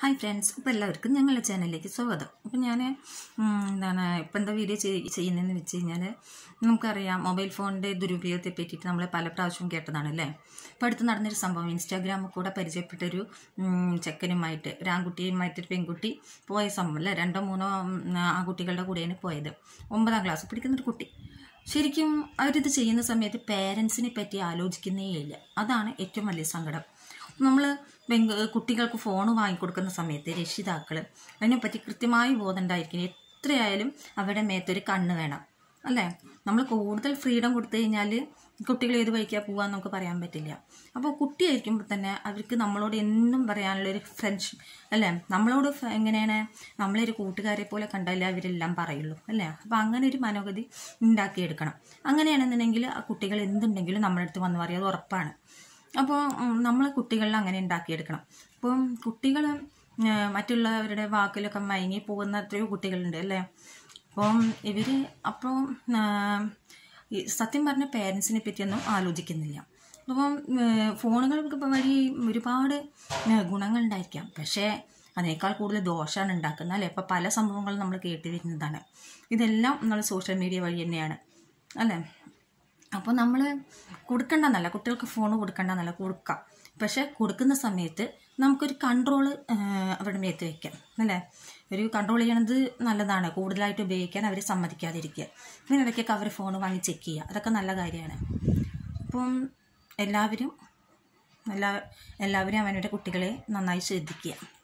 hi friends അപ്പോൾ എല്ലാവർക്കും ഞങ്ങളുടെ ചാനലിലേക്ക് സ്വാഗതം അപ്പോൾ ഞാൻ എന്താണ് ഇപ്പം എന്താ വീഡിയോ ചെയ്യുന്നതെന്ന് വെച്ച് കഴിഞ്ഞാൽ നമുക്കറിയാം മൊബൈൽ ഫോണിൻ്റെ ദുരുപയോഗത്തെ പറ്റിയിട്ട് നമ്മൾ പല പ്രാവശ്യവും കേട്ടതാണ് അല്ലേ അപ്പോൾ അടുത്ത് നടന്നൊരു സംഭവം ഇൻസ്റ്റാഗ്രാമിൽ കൂടെ പരിചയപ്പെട്ടൊരു ചെക്കനുമായിട്ട് ഒരു ആൺകുട്ടിയുമായിട്ടൊരു പെൺകുട്ടി പോയ സംഭവം അല്ലേ രണ്ടോ മൂന്നോ ആൺകുട്ടികളുടെ കൂടെയാണ് പോയത് ഒമ്പതാം ക്ലാസ് പഠിക്കുന്നൊരു കുട്ടി ശരിക്കും അവരിത് ചെയ്യുന്ന സമയത്ത് പേരൻസിനെ പറ്റി ആലോചിക്കുന്നേ ഇല്ല അതാണ് ഏറ്റവും വലിയ സങ്കടം നമ്മൾ കുട്ടികൾക്ക് ഫോൺ വാങ്ങിക്കൊടുക്കുന്ന സമയത്ത് രക്ഷിതാക്കൾ അതിനെപ്പറ്റി കൃത്യമായി ബോധം ഉണ്ടായിരിക്കും എത്രയായാലും അവരുടെ മേത്തൊരു കണ്ണ് വേണം അല്ലേ നമ്മൾ കൂടുതൽ ഫ്രീഡം കൊടുത്തു കഴിഞ്ഞാൽ കുട്ടികൾ ഏത് വഴിക്കാ പോകാൻ നമുക്ക് പറയാൻ പറ്റില്ല അപ്പോൾ കുട്ടിയായിരിക്കുമ്പോൾ തന്നെ അവർക്ക് നമ്മളോട് എന്നും പറയാനുള്ളൊരു ഫ്രണ്ട്ഷിപ്പ് അല്ലേ നമ്മളോട് എങ്ങനെയാണ് നമ്മളൊരു കൂട്ടുകാരെ പോലെ കണ്ടാലേ അവരെല്ലാം പറയുള്ളൂ അല്ലേ അപ്പോൾ അങ്ങനെ ഒരു മനോഗതി ഉണ്ടാക്കിയെടുക്കണം അങ്ങനെയാണെന്നുണ്ടെങ്കിൽ ആ കുട്ടികൾ എന്തുണ്ടെങ്കിലും നമ്മുടെ അടുത്ത് വന്ന് പറയും അത് ഉറപ്പാണ് അപ്പോൾ നമ്മൾ കുട്ടികളിൽ അങ്ങനെ ഉണ്ടാക്കിയെടുക്കണം അപ്പം കുട്ടികൾ മറ്റുള്ളവരുടെ വാക്കിലൊക്കെ മയങ്ങി പോകുന്ന അത്രയോ കുട്ടികളുണ്ട് അല്ലേ അപ്പം ഇവർ അപ്പോൾ സത്യം പറഞ്ഞ പേരൻസിനെ പറ്റിയൊന്നും ആലോചിക്കുന്നില്ല അപ്പം ഫോണുകൾക്ക് വഴി ഒരുപാട് ഗുണങ്ങളുണ്ടായിരിക്കാം പക്ഷേ അതിനേക്കാൾ കൂടുതൽ ദോഷമാണ് ഉണ്ടാക്കുന്നത് അല്ലേ ഇപ്പം പല സംഭവങ്ങളും നമ്മൾ കേട്ടിരിക്കുന്നതാണ് ഇതെല്ലാം നമ്മൾ സോഷ്യൽ മീഡിയ വഴി തന്നെയാണ് അല്ലേ അപ്പോൾ നമ്മൾ കൊടുക്കേണ്ടെന്നല്ല കുട്ടികൾക്ക് ഫോൺ കൊടുക്കേണ്ടെന്നല്ല കൊടുക്കാം പക്ഷെ കൊടുക്കുന്ന സമയത്ത് നമുക്കൊരു കൺട്രോൾ അവരുടെ മേത്ത് വയ്ക്കാം അല്ലേ ഒരു കൺട്രോൾ ചെയ്യണത് നല്ലതാണ് കൂടുതലായിട്ട് ഉപയോഗിക്കാൻ അവർ സമ്മതിക്കാതിരിക്കുക ഇടയ്ക്കൊക്കെ അവർ ഫോൺ വാങ്ങി ചെക്ക് ചെയ്യുക അതൊക്കെ നല്ല കാര്യമാണ് അപ്പം എല്ലാവരും എല്ലാ എല്ലാവരും അവരുടെ കുട്ടികളെ നന്നായി ശ്രദ്ധിക്കുക